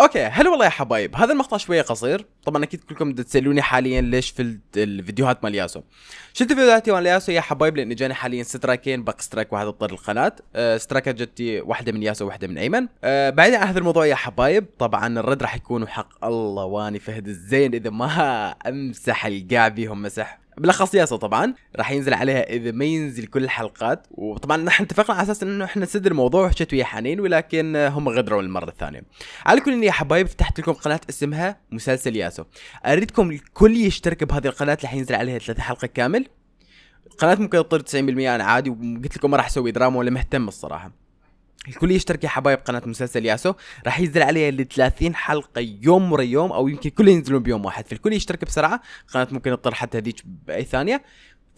اوكي هلا والله يا حبايب هذا المقطع شويه قصير طبعا اكيد كلكم تسالوني حاليا ليش في الفيديوهات مال ياسو شفت فيديوهاتي مال ياسو يا حبايب لانه جاني حاليا سترايكين باك سترايك واحد اضطر القناه أه سترايكات جتي واحده من ياسو واحده من ايمن أه بعيدا عن هذا الموضوع يا حبايب طبعا الرد راح يكون حق الله واني فهد الزين اذا ما امسح القاع بيهم مسح بلخص ياسر طبعا راح ينزل عليها اذا ما ينزل كل الحلقات وطبعا نحن اتفقنا على اساس انه احنا نسد الموضوع وحكيت ويا حنين ولكن هم غدروا المره الثانيه على كل يا حبايب فتحت لكم قناه اسمها مسلسل ياسو اريدكم الكل يشترك بهذه القناه اللي ينزل عليها ثلاثة حلقه كامل القناه ممكن تطير 90% انا عادي وقلت لكم ما راح اسوي دراما ولا مهتم الصراحه الكل يشترك يا حبايب قناة مسلسل ياسو راح ينزل عليها ل 30 حلقة يوم ورا يوم او يمكن كلهم ينزلون بيوم واحد فالكل يشترك بسرعة قناة ممكن تطرح حتى هذيك باي ثانية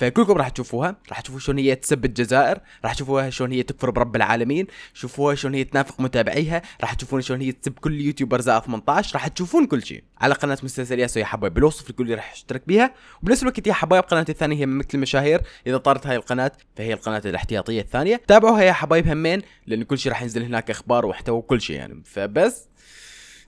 فكلكم راح تشوفوها راح تشوفوا شلون هي تسب الجزائر راح تشوفوها شلون هي تكفر برب العالمين شوفوها شلون هي تنافق متابعيها راح تشوفون شلون هي تسب كل يوتيوبرز 18 راح تشوفون كل شيء على قناه مسلسل ياسو يا حبايب بالوصف الكل اللي راح اشترك بها وبنفس الوقت يا حبايب قناتي الثانيه هي مثل المشاهير اذا طارت هاي القناه فهي القناه الاحتياطيه الثانيه تابعوها يا حبايب همين لان كل شيء راح ينزل هناك اخبار ومحتوى وكل شيء يعني فبس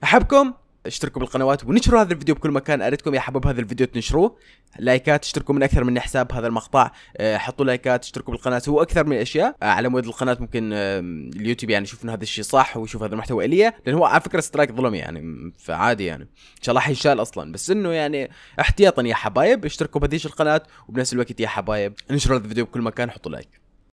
احبكم اشتركوا بالقنوات ونشروا هذا الفيديو بكل مكان اريدكم يا حباب هذا الفيديو تنشروه لايكات اشتركوا من اكثر من حساب هذا المقطع اه حطوا لايكات اشتركوا بالقناه هو اكثر من اشياء اه على مود القناه ممكن اه اليوتيوب يعني يشوف انه هذا الشيء صح ويشوف هذا المحتوى الي لان هو على فكره سترايك ظلم يعني فعادي يعني ان شاء الله حيشال اصلا بس انه يعني احتياطا يا حبايب اشتركوا بهذه القناه وبنفس الوقت يا حبايب انشروا هذا الفيديو بكل مكان حطوا لايك